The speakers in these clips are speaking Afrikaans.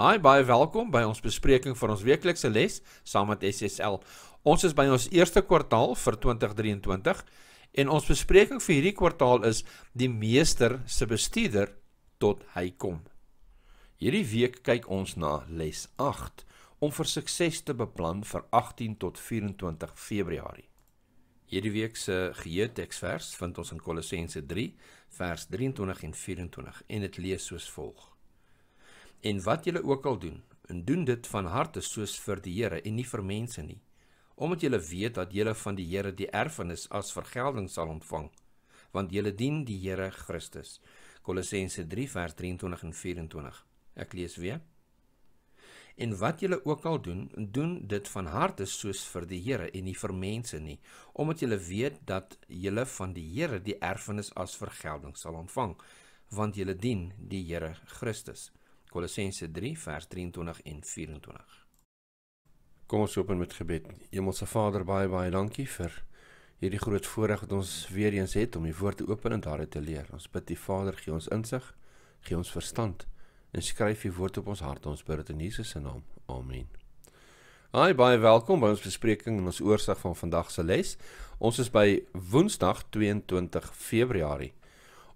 Hi, baie welkom by ons bespreking van ons weeklikse les saam met SSL. Ons is by ons eerste kwartaal vir 2023 en ons bespreking vir hierdie kwartaal is die meester se bestuurder tot hy kom. Hierdie week kyk ons na les 8 om vir sukses te beplan vir 18 tot 24 Februarie. Hierdie week se geheueteksvers vind ons in Kolossense 3 vers 23 en 24 en dit lees soos volg: En wat julle ook al doen, en doen dit van harte soos vir die Here en nie vir mense nie, omdat julle weet dat julle van die Here die erfenis as vergelding sal ontvang, want julle dien die Here Christus. Kolossense 3 vers 23 en 24. Ek lees weer. En wat julle ook al doen, doen dit van harte soos vir die Here en nie vir mense nie, omdat julle weet dat julle van die Here die erfenis as vergelding sal ontvang, want julle dien die Here Christus. Kolossense 3 vers 23 en 24. Kom ons open met gebed. Hemelse Vader, baie baie dankie vir hierdie groot voorreg wat ons weer eens het om U woord te open en daaruit te leer. Ons bid U Vader, gee ons insig, gee ons verstand en skryf U woord op ons harte. Ons bid dit in Jesus se naam. Amen. Hi, baie welkom by ons bespreking en ons oorsig van vandag se les. Ons is by Woensdag 22 Februarie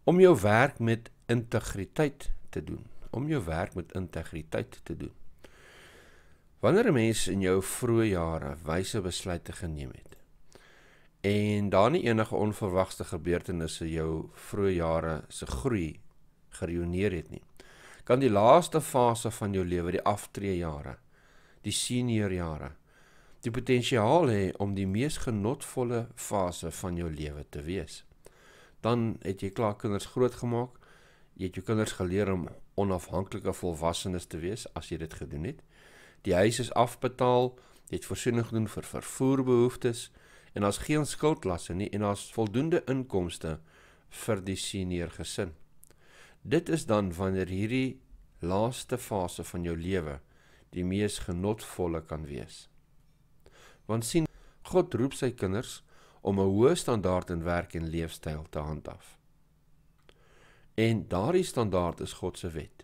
om jou werk met integriteit te doen om jou werk met integriteit te doen. Wanneer 'n mens in jou vroeë jare wyse besluite geneem het en daar nie enige onverwagte gebeurtenisse jou vroeë jare se groei gerioneer het nie, kan die laaste fase van jou lewe, die aftreejare, die senior jare, die potensiaal hê om die mees genotvolle fase van jou lewe te wees. Dan het jy klaar kinders grootgemaak, Jy het jou kinders geleer om onafhanklike volwassenes te wees as jy dit gedoen het. Die huis is afbetaal, jy het voorsiening gedoen vir vervoerbehoeftes en daar's geen skuldlasse nie en daar's voldoende inkomste vir die senior gesin. Dit is dan wanneer hierdie laaste fase van jou lewe die mees genotvolle kan wees. Want sien, God roep sy kinders om 'n hoë standaard in werk en leefstyl te handhaaf. En daardie standaard is God se wet.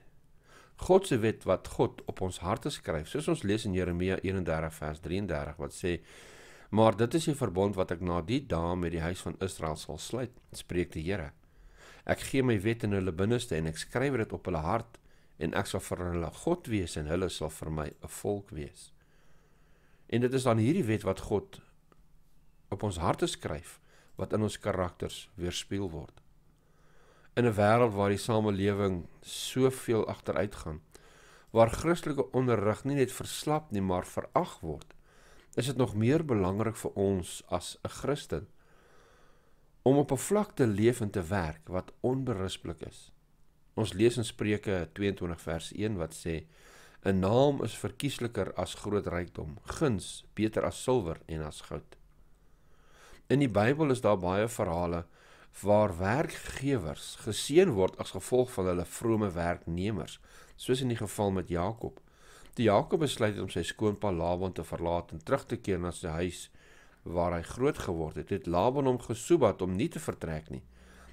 God se wet wat God op ons harte skryf, soos ons lees in Jeremia 31 vers 33 wat sê: "Maar dit is die verbond wat ek na die dae met die huis van Israel sal sluit," spreek die Here. "Ek gee my wet in hulle binneste en ek skryf dit op hulle hart en ek sal vir hulle God wees en hulle sal vir my 'n volk wees." En dit is dan hierdie wet wat God op ons harte skryf wat in ons karakters weerspieël word in 'n wêreld waar die samelewing soveel agteruit gaan waar Christelike onderrig nie net verslap nie maar verag word is dit nog meer belangrik vir ons as 'n Christen om op 'n vlak te leef en te werk wat onberispelik is ons lees in Spreuke 22 vers 1 wat sê 'n naam is verkiesliker as groot rykdom guns beter as silwer en as goud in die Bybel is daar baie verhale waar werkgewers geseën word as gevolg van hulle vrome werknemers, soos in die geval met Jakob. Die Jakob besluit om sy skoonpa Laban te verlaat en terug te keer na sy huis waar hy groot geword het. Het Laban hom gesoebat om nie te vertrek nie.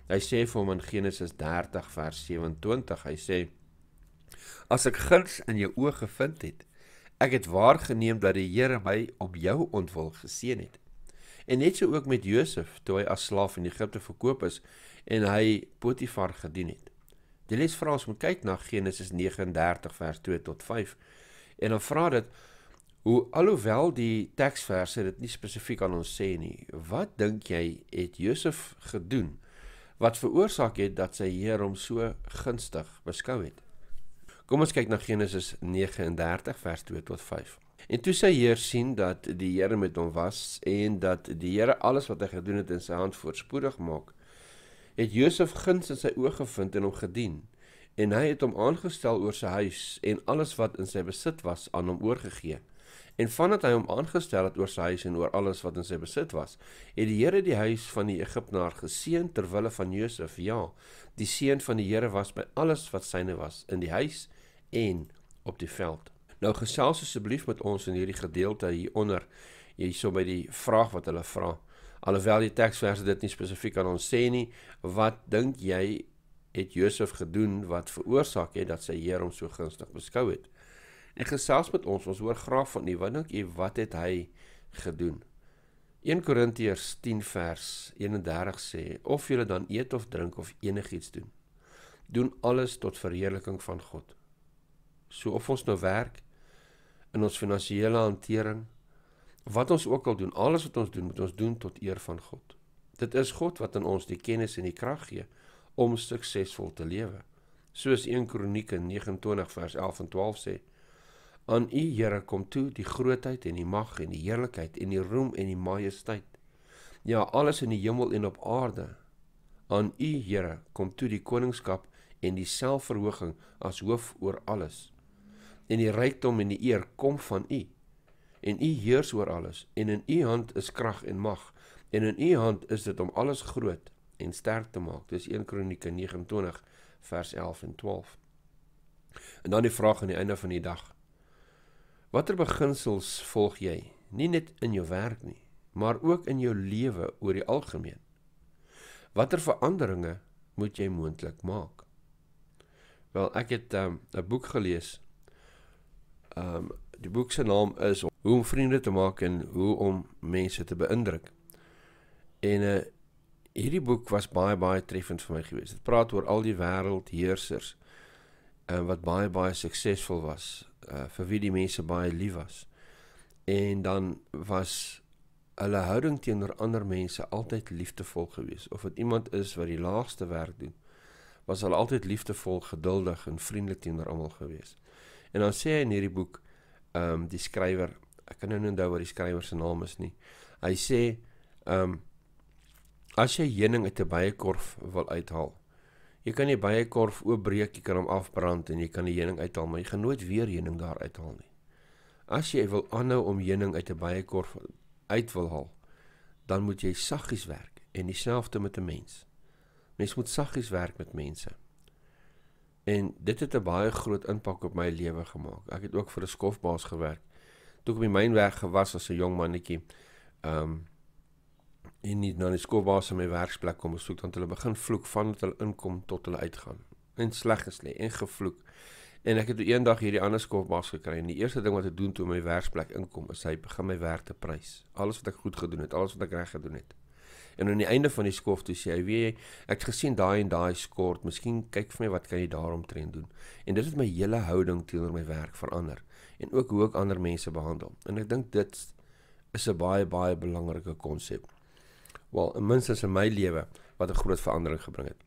Hy sê vir hom in Genesis 30 vers 27, hy sê: As ek guns in jou oë gevind het, ek het waargeneem dat die Here my op jou ontwil geseën het. En net so ook met Josef toe hy as slaaf in Egipte verkoop is en hy Potifar gedien het. Die les vra ons om kyk na Genesis 39 vers 2 tot 5 en dan vra dit hoe alhoewel die teksverse dit nie spesifiek aan ons sê nie, wat dink jy het Josef gedoen wat veroorsaak het dat sy Here hom so gunstig beskou het? Kom ons kyk na Genesis 39 vers 2 tot 5. En toe sy heer sien dat die Here met hom was en dat die Here alles wat hy gedoen het in sy hand voorspoedig maak, het Josef guns in sy oë gevind en hom gedien. En hy het hom aangestel oor sy huis en alles wat in sy besit was aan hom oorgegee. En vandat hy hom aangestel het oor sy huis en oor alles wat in sy besit was, het die Here die huis van die Egipternaar geseën ter wille van Josef. Ja, die seën van die Here was by alles wat syne was in die huis en op die veld. Nou gesels asseblief met ons in hierdie gedeelte hieronder. Jy is so by die vraag wat hulle vra. Alhoewel die teksverse dit nie spesifiek aan ons sê nie, wat dink jy het Josef gedoen wat veroorsaak het dat sy Here hom so gunstig beskou het? En gesels met ons, ons hoor graag van u. Wat dink u wat het hy gedoen? 1 Korintiërs 10 vers 31 sê of jy dan eet of drink of enigiets doen doen alles tot verheerliking van God. So of ons nou werk in ons finansiële hantering. Wat ons ook al doen, alles wat ons doen, moet ons doen tot eer van God. Dit is God wat aan ons die kennis en die krag gee om suksesvol te lewe. Soos 1 Kronieke 29 vers 11 en 12 sê: Aan U, Here, kom toe die grootheid en die mag en die heerlikheid en die roem en die majesteit. Ja, alles in die hemel en op aarde. Aan U, Here, kom toe die koningskap en die selfverhoging as hoof oor alles en die rykdom en die eer kom van U. En U heers oor alles en in U hand is krag en mag en in U hand is dit om alles groot en sterk te maak. Dis 1 Kronieke 29 vers 11 en 12. En dan die vraag aan die einde van die dag. Watter beginsels volg jy? Nie net in jou werk nie, maar ook in jou lewe oor die algemeen. Watter veranderinge moet jy moontlik maak? Wel, ek het ehm, 'n um, boek gelees Ehm um, die boek se naam is Hoe om vriende te maak en hoe om mense te beïndruk. En eh uh, hierdie boek was baie baie treffend vir my gewees. Dit praat oor al die wêreldheersers en uh, wat baie baie suksesvol was, eh uh, vir wie die mense baie lief was. En dan was hulle houding teenoor ander mense altyd liefdevol geweest of dit iemand is wat die laagste werk doen was hulle altyd liefdevol, geduldig en vriendelik teenoor almal geweest. En dan sê hy in hierdie boek, ehm um, die skrywer, ek kan nou nie onthou wat die skrywer se naam is nie. Hy sê ehm um, as jy heuning uit 'n byekorf wil uithaal, jy kan die byekorf oopbreek, jy kan hom afbrand en jy kan die heuning uithaal, maar jy gaan nooit weer heuning daar uithaal nie. As jy wil aanhou om heuning uit 'n byekorf uit wil haal, dan moet jy saggies werk en dieselfde met 'n die mens. Mens moet saggies werk met mense. En dit het 'n baie groot impak op my lewe gemaak. Ek het ook vir 'n skofbaas gewerk. Toe ek op die myn werk gewas as 'n jong mannetjie. Ehm um, en nie nou 'n skofbaas op my werksplek kom besoek dan hulle begin vloek van dat hulle inkom tot hulle uitgaan. En sleg is lê en gevloek. En ek het eendag hierdie ander skofbaas gekry en die eerste ding wat hy doen toe my werksplek inkom is hy begin my werk te prys. Alles wat ek goed gedoen het, alles wat ek reg gedoen het. En aan die einde van die skof toe sê hy, "Wie ek gesien daai en daai skort, miskien kyk vir my wat kan jy daaromtrent doen?" En dit het my hele houding teenoor my werk verander en ook hoe ek ander mense behandel. En ek dink dit is 'n baie baie belangrike konsep. Wel, minstens in my lewe wat 'n groot verandering gebring het.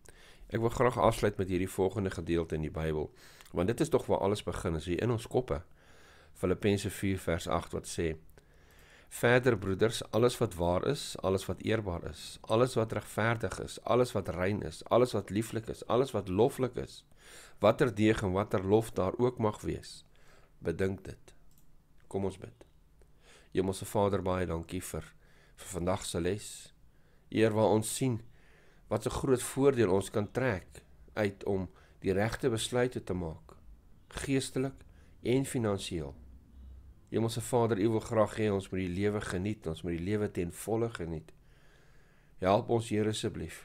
Ek wil graag afsluit met hierdie volgende gedeelte in die Bybel, want dit is tog waar alles begin, as jy in ons koppe Filippense 4 vers 8 wat sê Verder broeders, alles wat waar is, alles wat eerbaar is, alles wat regverdig is, alles wat rein is, alles wat lieflik is, alles wat loflik is, watter deeg en watter lof daar ook mag wees, bedink dit. Kom ons bid. Hemelse Vader, baie dankie vir vir vandag se les. Eer waar ons sien wat 'n groot voordeel ons kan trek uit om die regte besluite te maak, geestelik en finansiëel. Hemelse Vader, U wil graag hê ons moet die lewe geniet, ons moet die lewe ten volle geniet. Help ons Here asseblief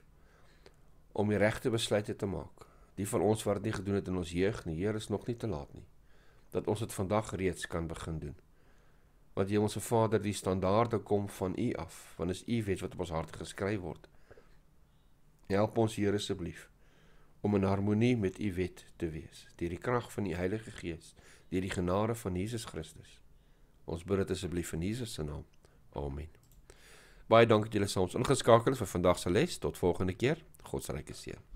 om die regte besluite te maak. Die van ons wat dit nie gedoen het in ons jeug nie, Here is nog nie te laat nie dat ons dit vandag reeds kan begin doen. Want Hemelse Vader, die standaarde kom van U af, want is U weet wat op ons hart geskryf word. Help ons Here asseblief om in harmonie met u wet te wees deur die krag van die Heilige Gees deur die genade van Jesus Christus Ons bid dit asseblief in Jesus se naam. Amen. Baie dankie dat julle saam ons ingeskakel het vir vandag se les. Tot volgende keer. God se ryke seën.